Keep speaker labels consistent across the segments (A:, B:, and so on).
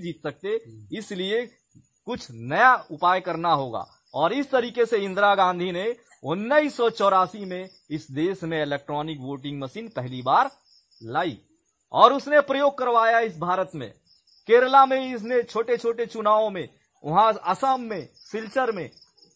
A: नहीं जीत सकते हम्म। इसलिए कुछ नया उपाय करना होगा और इस तरीके से इंदिरा गांधी ने उन्नीस में इस देश में इलेक्ट्रॉनिक वोटिंग मशीन पहली बार लाई और उसने प्रयोग करवाया इस भारत में केरला में इसने छोटे छोटे चुनावों में वहां असम में सिलचर में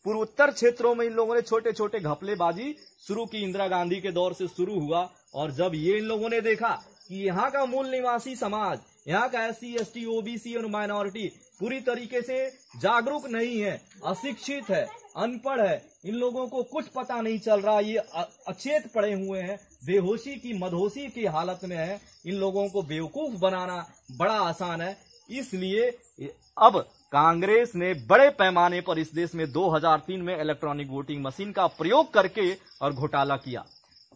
A: पूर्वोत्तर क्षेत्रों में इन लोगों ने छोटे छोटे घपलेबाजी शुरू की इंदिरा गांधी के दौर से शुरू हुआ और जब ये इन लोगों ने देखा कि यहाँ का मूल निवासी समाज यहाँ का S C S T OBC और माइनॉरिटी पूरी तरीके से जागरूक नहीं है अशिक्षित है अनपढ़ है इन लोगों को कुछ पता नहीं चल रहा ये अचेत पड़े हुए हैं बेहोशी की मदहोशी की हालत में है इन लोगों को बेवकूफ बनाना बड़ा आसान है इसलिए अब कांग्रेस ने बड़े पैमाने पर इस देश में 2003 में इलेक्ट्रॉनिक वोटिंग मशीन का प्रयोग करके और घोटाला किया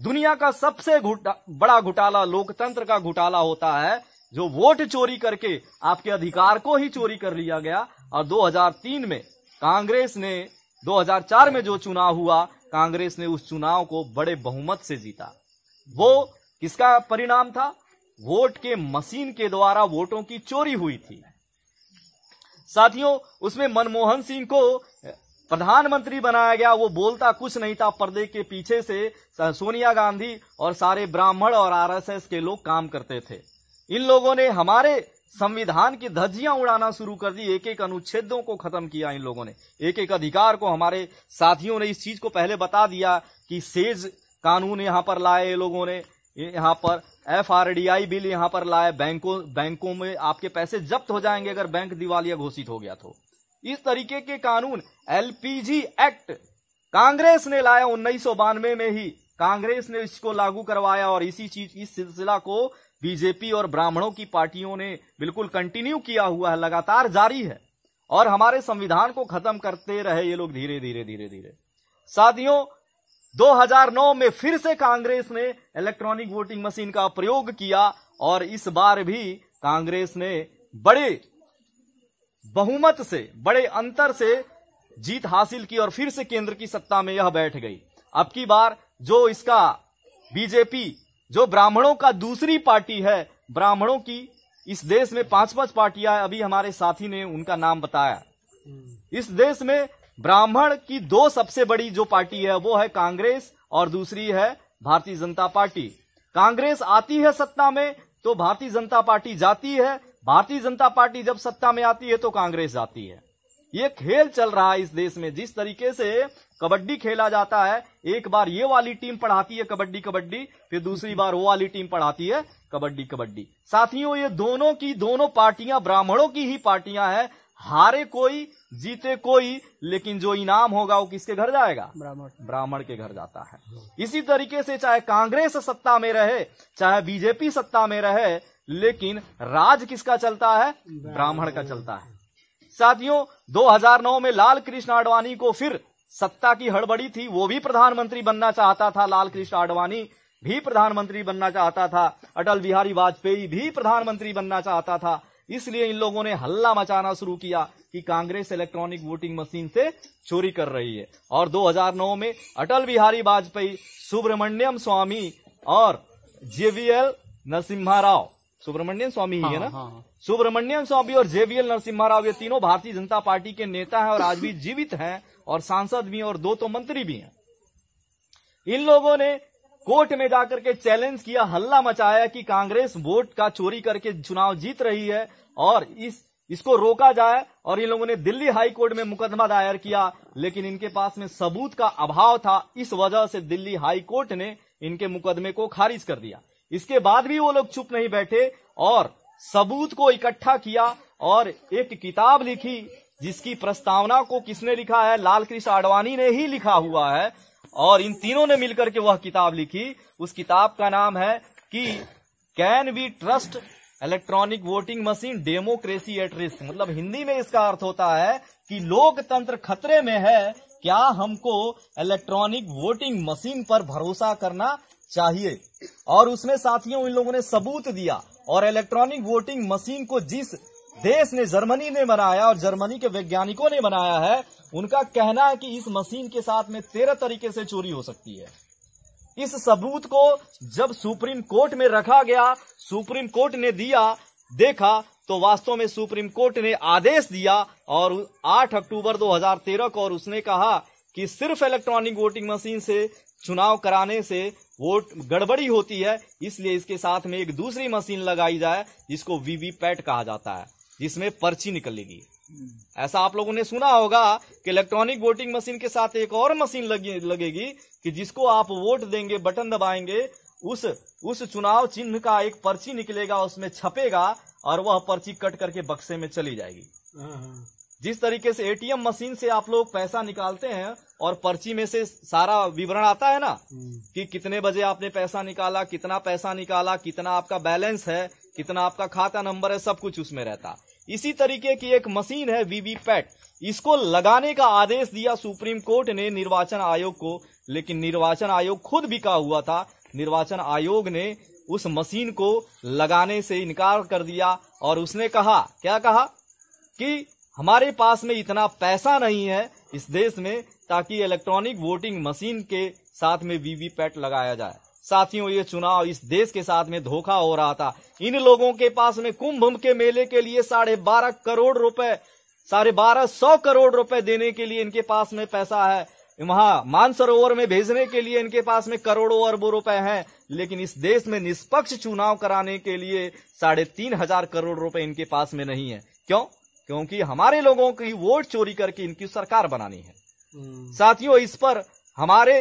A: दुनिया का सबसे घुटा, बड़ा घोटाला लोकतंत्र का घोटाला होता है जो वोट चोरी करके आपके अधिकार को ही चोरी कर लिया गया और 2003 में कांग्रेस ने 2004 में जो चुनाव हुआ कांग्रेस ने उस चुनाव को बड़े बहुमत से जीता वो किसका परिणाम था वोट के मशीन के द्वारा वोटों की चोरी हुई थी साथियों उसमें मनमोहन सिंह को प्रधानमंत्री बनाया गया वो बोलता कुछ नहीं था पर्दे के पीछे से सोनिया गांधी और सारे ब्राह्मण और आरएसएस के लोग काम करते थे इन लोगों ने हमारे संविधान की धज्जियां उड़ाना शुरू कर दी एक एक अनुच्छेदों को खत्म किया इन लोगों ने एक एक अधिकार को हमारे साथियों ने इस चीज को पहले बता दिया कि सेज कानून यहां पर लाए लोगों ने यहाँ पर F R D I bill यहां पर लाए बैंकों बैंकों में आपके पैसे जब्त हो जाएंगे अगर बैंक दिवालिया घोषित हो गया तो इस तरीके के कानून एलपीजी एक्ट कांग्रेस ने लाया उन्नीस में ही कांग्रेस ने इसको लागू करवाया और इसी चीज इस सिलसिला को बीजेपी और ब्राह्मणों की पार्टियों ने बिल्कुल कंटिन्यू किया हुआ है लगातार जारी है और हमारे संविधान को खत्म करते रहे ये लोग धीरे धीरे धीरे धीरे साथियों 2009 में फिर से कांग्रेस ने इलेक्ट्रॉनिक वोटिंग मशीन का प्रयोग किया और इस बार भी कांग्रेस ने बड़े बहुमत से बड़े अंतर से जीत हासिल की और फिर से केंद्र की सत्ता में यह बैठ गई अब की बार जो इसका बीजेपी जो ब्राह्मणों का दूसरी पार्टी है ब्राह्मणों की इस देश में पांच पांच पार्टियां अभी हमारे साथी ने उनका नाम बताया हम्म। इस देश में ब्राह्मण की दो सबसे बड़ी जो पार्टी है वो है कांग्रेस और दूसरी है भारतीय जनता पार्टी कांग्रेस आती है सत्ता में तो भारतीय जनता पार्टी जाती है भारतीय जनता पार्टी जब सत्ता में आती है तो कांग्रेस जाती है ये खेल चल रहा है इस देश में जिस तरीके से कबड्डी खेला जाता है एक बार ये वाली टीम पढ़ाती है कबड्डी कबड्डी फिर दूसरी बार वो वाली टीम पढ़ाती है कबड्डी कबड्डी साथियों ये दोनों की दोनों पार्टियां ब्राह्मणों की ही पार्टियां हैं हारे कोई जीते कोई लेकिन जो इनाम होगा वो किसके घर जाएगा ब्राह्मण ब्राह्मण के घर जाता है इसी तरीके से चाहे कांग्रेस सत्ता में रहे चाहे बीजेपी सत्ता में रहे लेकिन राज किसका चलता है ब्राह्मण का चलता है साथियों 2009 में लाल कृष्ण आडवाणी को फिर सत्ता की हड़बड़ी थी वो भी प्रधानमंत्री बनना चाहता था लाल कृष्ण आडवाणी भी प्रधानमंत्री बनना चाहता था अटल बिहारी वाजपेयी भी प्रधानमंत्री बनना चाहता था इसलिए इन लोगों ने हल्ला मचाना शुरू किया कि कांग्रेस इलेक्ट्रॉनिक वोटिंग मशीन से चोरी कर रही है और 2009 में अटल बिहारी वाजपेयी सुब्रमण्यम स्वामी और जेवीएल नरसिम्हा राव सुब्रमण्यम स्वामी ही है हाँ, ना हाँ, हाँ, सुब्रमण्यम स्वामी और जेवीएल नरसिम्हा राव ये तीनों भारतीय जनता पार्टी के नेता हैं और आज भी जीवित हैं और सांसद भी और दो तो मंत्री भी हैं इन लोगों ने कोर्ट में जाकर के चैलेंज किया हल्ला मचाया कि कांग्रेस वोट का चोरी करके चुनाव जीत रही है और इस इसको रोका जाए और इन लोगों ने दिल्ली हाई कोर्ट में मुकदमा दायर किया लेकिन इनके पास में सबूत का अभाव था इस वजह से दिल्ली हाई कोर्ट ने इनके मुकदमे को खारिज कर दिया इसके बाद भी वो लोग चुप नहीं बैठे और सबूत को इकट्ठा किया और एक किताब लिखी जिसकी प्रस्तावना को किसने लिखा है लाल कृष्ण आडवाणी ने ही लिखा हुआ है और इन तीनों ने मिलकर के वह किताब लिखी उस किताब का नाम है कि can be trust electronic voting machine democracy at risk मतलब हिंदी में इसका अर्थ होता है कि लोकतंत्र खतरे में है क्या हमको इलेक्ट्रॉनिक वोटिंग मशीन पर भरोसा करना चाहिए और उसमें साथियों इन लोगों ने सबूत दिया और इलेक्ट्रॉनिक वोटिंग मशीन को जिस देश ने जर्मनी ने बनाया और जर्मनी के वैज्ञानिकों ने बनाया है उनका कहना है कि इस मशीन के साथ में तेरह तरीके से चोरी हो सकती है इस सबूत को जब सुप्रीम कोर्ट में रखा गया सुप्रीम कोर्ट ने दिया देखा तो वास्तव में सुप्रीम कोर्ट ने आदेश दिया और 8 अक्टूबर 2013 को और उसने कहा कि सिर्फ इलेक्ट्रॉनिक वोटिंग मशीन से चुनाव कराने से वोट गड़बड़ी होती है इसलिए इसके साथ में एक दूसरी मशीन लगाई जाए जिसको वीवीपैट कहा जाता है जिसमें पर्ची निकलेगी ऐसा आप लोगों ने सुना होगा कि इलेक्ट्रॉनिक वोटिंग मशीन के साथ एक और मशीन लगेगी कि जिसको आप वोट देंगे बटन दबाएंगे उस उस चुनाव चिन्ह का एक पर्ची निकलेगा उसमें छपेगा और वह पर्ची कट करके बक्से में चली जाएगी हाँ, हाँ। जिस तरीके से एटीएम मशीन से आप लोग पैसा निकालते हैं और पर्ची में से सारा विवरण आता है ना हम्म। कि कितने बजे आपने पैसा निकाला कितना पैसा निकाला कितना आपका बैलेंस है कितना आपका खाता नंबर है सब कुछ उसमें रहता इसी तरीके की एक मशीन है वीवीपैट इसको लगाने का आदेश दिया सुप्रीम कोर्ट ने निर्वाचन आयोग को लेकिन निर्वाचन आयोग खुद बिका हुआ था निर्वाचन आयोग ने उस मशीन को लगाने से इनकार कर दिया और उसने कहा क्या कहा कि हमारे पास में इतना पैसा नहीं है इस देश में ताकि इलेक्ट्रॉनिक वोटिंग मशीन के साथ में वीवीपैट लगाया जाए साथियों ये चुनाव इस देश के साथ में धोखा हो रहा था इन लोगों के पास में कुंभ के मेले के लिए साढ़े बारह करोड़ रुपए साढ़े बारह सौ करोड़ रुपए देने के लिए इनके पास में पैसा है वहां मानसरोवर में भेजने के लिए इनके पास में करोड़ों अरबों रुपए हैं लेकिन इस देश में निष्पक्ष चुनाव कराने के लिए साढ़े तीन हजार करोड़ रुपए इनके पास में नहीं है क्यों क्योंकि हमारे लोगों की वोट चोरी करके इनकी सरकार बनानी है साथियों इस पर हमारे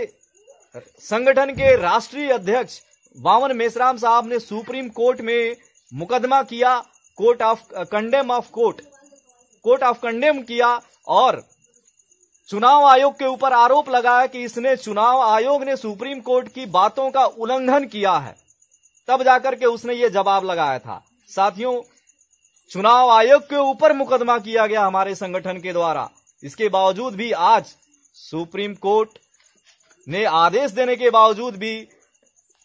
A: संगठन के राष्ट्रीय अध्यक्ष बावन मेसराम साहब ने सुप्रीम कोर्ट में मुकदमा किया court of contempt of court court of contempt किया और चुनाव आयोग के ऊपर आरोप लगाया कि इसने चुनाव आयोग ने सुप्रीम कोर्ट की बातों का उल्लंघन किया है तब जाकर के उसने ये जवाब लगाया था साथियों चुनाव आयोग के ऊपर मुकदमा किया गया हमारे संगठन के द्वारा इसके बावजूद भी आज सुप्रीम कोर्ट ने आदेश देने के बावजूद भी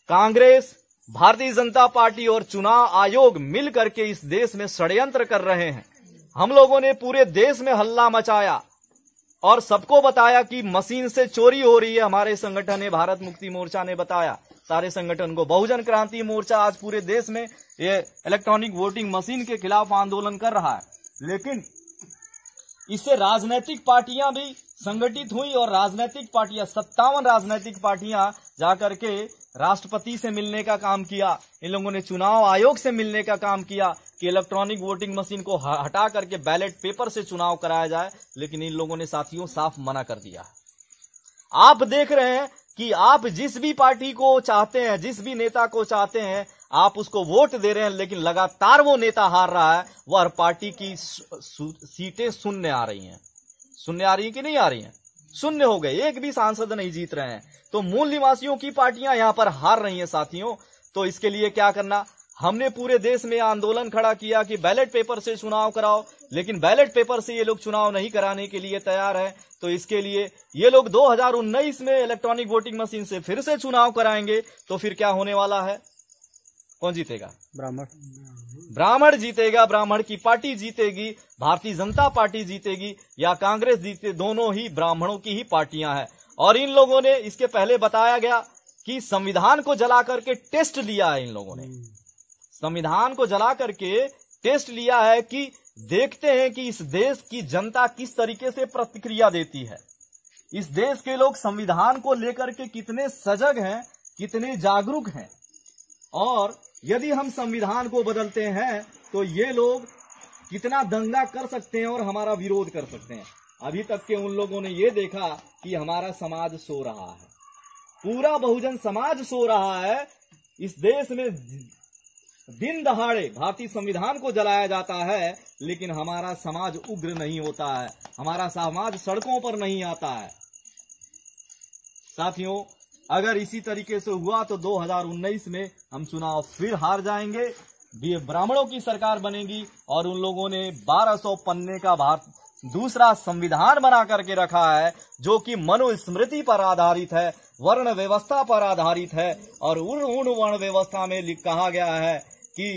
A: कांग्रेस भारतीय जनता पार्टी और चुनाव आयोग मिल करके इस देश में षड्यंत्र कर रहे हैं हम लोगों ने पूरे देश में हल्ला मचाया और सबको बताया कि मशीन से चोरी हो रही है हमारे संगठन ने भारत मुक्ति मोर्चा ने बताया सारे संगठन को बहुजन क्रांति मोर्चा आज पूरे देश में ये इलेक्ट्रॉनिक वोटिंग मशीन के खिलाफ आंदोलन कर रहा है लेकिन इससे राजनीतिक पार्टियां भी संगठित हुई और राजनीतिक पार्टियां सत्तावन राजनीतिक पार्टियां जाकर के राष्ट्रपति से मिलने का काम किया इन लोगों ने चुनाव आयोग से मिलने का काम किया कि इलेक्ट्रॉनिक वोटिंग मशीन को हटा करके बैलेट पेपर से चुनाव कराया जाए लेकिन इन लोगों ने साथियों साफ मना कर दिया आप देख रहे हैं कि आप जिस भी पार्टी को चाहते हैं जिस भी नेता को चाहते हैं आप उसको वोट दे रहे हैं लेकिन लगातार वो नेता हार रहा है वह पार्टी की सीटें शून्य आ रही हैं सुनने आ रही है कि नहीं आ रही है शून्य हो गए एक भी सांसद नहीं जीत रहे हैं तो मूल निवासियों की पार्टियां यहां पर हार रही हैं साथियों तो इसके लिए क्या करना हमने पूरे देश में आंदोलन खड़ा किया कि बैलेट पेपर से चुनाव कराओ लेकिन बैलेट पेपर से ये लोग चुनाव नहीं कराने के लिए तैयार है तो इसके लिए ये लोग 2019 में इलेक्ट्रॉनिक वोटिंग मशीन से फिर से चुनाव कराएंगे तो फिर क्या होने वाला है कौन जीतेगा ब्राह्मण ब्राह्मण जीतेगा ब्राह्मण की पार्टी जीतेगी भारतीय जनता पार्टी जीतेगी या कांग्रेस जीते दोनों ही ब्राह्मणों की ही पार्टियां हैं और इन लोगों ने इसके पहले बताया गया कि संविधान को जला करके टेस्ट लिया है इन लोगों ने हम्म। संविधान को जला करके टेस्ट लिया है कि देखते हैं कि इस देश की जनता किस तरीके से प्रतिक्रिया देती है इस देश के लोग संविधान को लेकर के कितने सजग हैं कितने जागरूक हैं और यदि हम संविधान को बदलते हैं तो ये लोग कितना दंगा कर सकते हैं और हमारा विरोध कर सकते हैं अभी तक के उन लोगों ने ये देखा कि हमारा समाज सो रहा है पूरा बहुजन समाज सो रहा है इस देश में दिन दहाड़े भारतीय संविधान को जलाया जाता है लेकिन हमारा समाज उग्र नहीं होता है हमारा समाज सड़कों पर नहीं आता है साथियों अगर इसी तरीके से हुआ तो 2019 में हम चुनाव फिर हार जाएंगे ब्राह्मणों की सरकार बनेगी और उन लोगों ने 1200 पन्ने का भारत दूसरा संविधान बना करके रखा है जो कि मनुस्मृति पर आधारित है वर्ण व्यवस्था पर आधारित है और उन उन वर्ण व्यवस्था में कहा गया है कि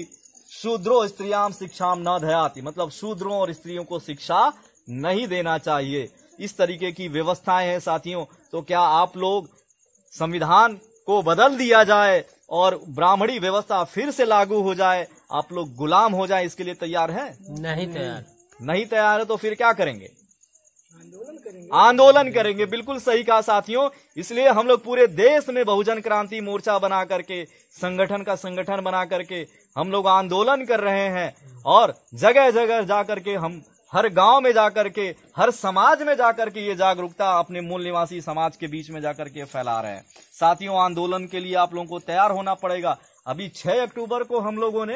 A: शूद्रो स्त्रियाम शिक्षा न दयाती मतलब शूद्रों और स्त्रियों को शिक्षा नहीं देना चाहिए इस तरीके की व्यवस्थाएं हैं साथियों तो क्या आप लोग संविधान को बदल दिया जाए और ब्राह्मणी व्यवस्था फिर से लागू हो जाए आप लोग गुलाम हो जाए इसके लिए तैयार है नहीं तैयार नहीं तैयार है तो फिर क्या करेंगे आंदोलन करेंगे आंदोलन करेंगे बिल्कुल सही कहा साथियों इसलिए हम लोग पूरे देश में बहुजन क्रांति मोर्चा बना करके संगठन का संगठन बना करके हम लोग आंदोलन कर रहे हैं और जगह जगह जा के हम हर गांव में जाकर के हर समाज में जाकर के ये जागरूकता अपने मूल निवासी समाज के बीच में जाकर के फैला रहे हैं साथियों आंदोलन के लिए आप लोगों को तैयार होना पड़ेगा अभी 6 अक्टूबर को हम लोगों ने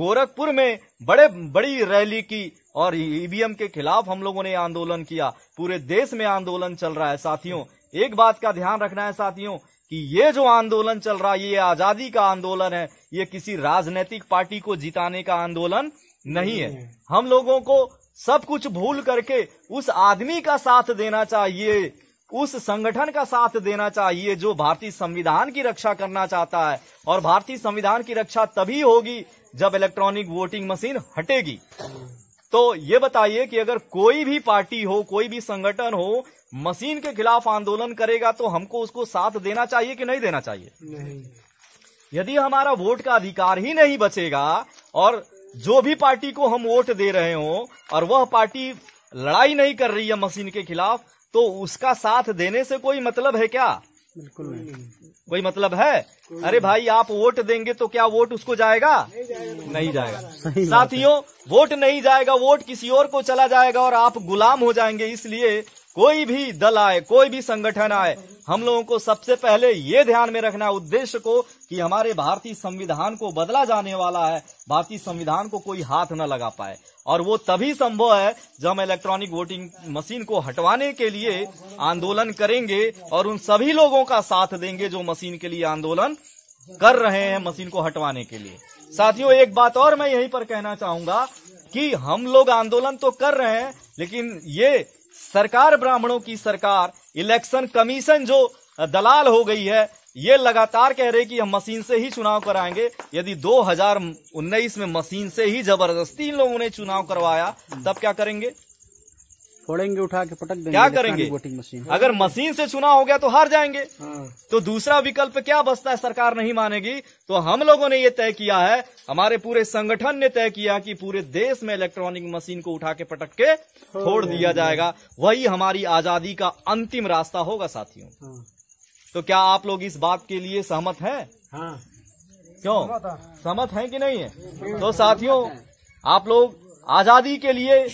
A: गोरखपुर में बड़े बड़ी रैली की और ईवीएम के खिलाफ हम लोगों ने आंदोलन किया पूरे देश में आंदोलन चल रहा है साथियों एक बात का ध्यान रखना है साथियों कि ये जो आंदोलन चल रहा है ये आजादी का आंदोलन है ये किसी राजनीतिक पार्टी को जिताने का आंदोलन नहीं है हम लोगों को सब कुछ भूल करके उस आदमी का साथ देना चाहिए उस संगठन का साथ देना चाहिए जो भारतीय संविधान की रक्षा करना चाहता है और भारतीय संविधान की रक्षा तभी होगी जब इलेक्ट्रॉनिक वोटिंग मशीन हटेगी तो ये बताइए कि अगर कोई भी पार्टी हो कोई भी संगठन हो मशीन के खिलाफ आंदोलन करेगा तो हमको उसको साथ देना चाहिए कि नहीं देना चाहिए नहीं। यदि हमारा वोट का अधिकार ही नहीं बचेगा और जो भी पार्टी को हम वोट दे रहे हो और वह पार्टी लड़ाई नहीं कर रही है मशीन के खिलाफ तो उसका साथ देने से कोई मतलब है क्या बिल्कुल कोई मतलब है अरे भाई आप वोट देंगे तो क्या वोट उसको जाएगा नहीं जाएगा, जाएगा। साथियों वोट नहीं जाएगा वोट किसी और को चला जाएगा और आप गुलाम हो जाएंगे इसलिए कोई भी दल आए कोई भी संगठन आए हम लोगों को सबसे पहले ये ध्यान में रखना उद्देश्य को कि हमारे भारतीय संविधान को बदला जाने वाला है भारतीय संविधान को कोई हाथ न लगा पाए और वो तभी संभव है जब हम इलेक्ट्रॉनिक वोटिंग मशीन को हटवाने के लिए आंदोलन करेंगे और उन सभी लोगों का साथ देंगे जो मशीन के लिए आंदोलन कर रहे हैं मशीन को हटवाने के लिए साथियों एक बात और मैं यहीं पर कहना चाहूंगा कि हम लोग आंदोलन तो कर रहे हैं लेकिन ये सरकार ब्राह्मणों की सरकार इलेक्शन कमीशन जो दलाल हो गई है ये लगातार कह रहे कि हम मशीन से ही चुनाव कराएंगे यदि 2019 में मशीन से ही जबरदस्ती इन लोगों ने चुनाव करवाया तब क्या करेंगे फोड़ेंगे उठा के पटक देंगे क्या करेंगे वोटिंग मशीन हाँ। अगर मशीन से चुनाव हो गया तो हार जाएंगे हाँ। तो दूसरा विकल्प क्या बचता है सरकार नहीं मानेगी तो हम लोगों ने ये तय किया है हमारे पूरे संगठन ने तय किया कि पूरे देश में इलेक्ट्रॉनिक मशीन को उठा के पटक के छोड़ हाँ। दिया जाएगा वही हमारी आजादी का अंतिम रास्ता होगा साथियों हाँ। तो क्या आप लोग इस बात के लिए सहमत है क्यों सहमत है कि नहीं है तो साथियों आप लोग आजादी के लिए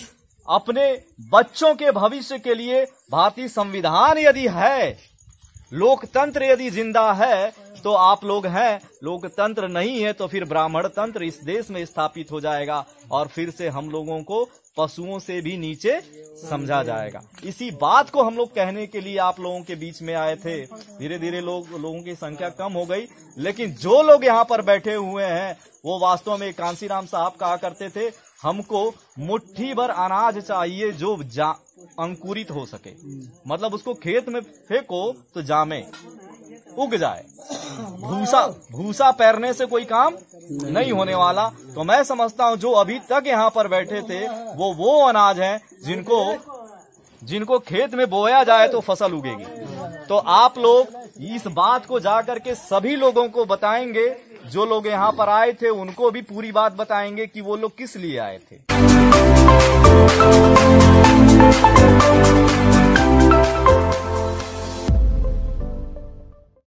A: अपने बच्चों के भविष्य के लिए भारतीय संविधान यदि है लोकतंत्र यदि जिंदा है तो आप लोग हैं लोकतंत्र नहीं है तो फिर ब्राह्मण तंत्र इस देश में स्थापित हो जाएगा और फिर से हम लोगों को पशुओं से भी नीचे समझा जाएगा इसी बात को हम लोग कहने के लिए आप लोगों के बीच में आए थे धीरे धीरे लोग लोगों की संख्या कम हो गई लेकिन जो लोग यहाँ पर बैठे हुए हैं वो वास्तव में कांसी राम साहब कहा करते थे हमको मुट्ठी भर अनाज चाहिए जो जा अंकुरित हो सके मतलब उसको खेत में फेंको तो जामे उग जाए भूसा भूसा पैरने से कोई काम नहीं होने वाला तो मैं समझता हूँ जो अभी तक यहाँ पर बैठे थे वो वो अनाज हैं जिनको जिनको खेत में बोया जाए तो फसल उगेगी तो आप लोग इस बात को जाकर के सभी लोगों को बताएंगे जो लोग यहाँ पर आए थे उनको भी पूरी बात बताएंगे कि वो लोग किस लिए आए थे